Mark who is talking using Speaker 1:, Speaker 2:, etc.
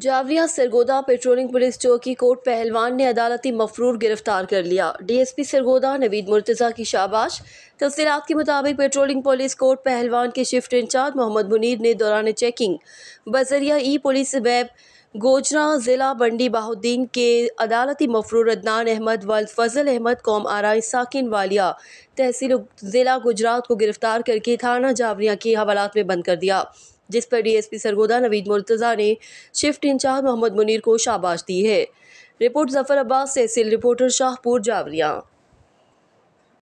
Speaker 1: Javeria Sargodha patrolling police चौकी court पहलवान ने अदालती मफरूर गिरफ्तार कर लिया डीएसपी सरगोदा नवीद मुर्तज़ा की शाबाश तफसीत के मुताबिक पेट्रोलिंग पुलिस कोट पहलवान के शिफ्ट इंचार्ज मोहम्मद मुनीर ने दौरान चेकिंग बजरिया ई पुलिस वैब गोजरा ज़िला बंडी बहाउद्दीन के अदालती मफरूर अदनान अहमद वल फजल अहमद कौम आरा साकिन वालिया तहसील ज़िला गुजरात को गिरफ़्तार करके थाना जावरिया के हवालात में बंद कर दिया जिस पर डीएसपी सरगोदा नवीद मुर्तज़ा ने शिफ्ट इंचार्ज मोहम्मद मुनीर को शाबाश दी है रिपोर्ट जफर अब्बास तहसील रिपोर्टर शाहपुर जावरिया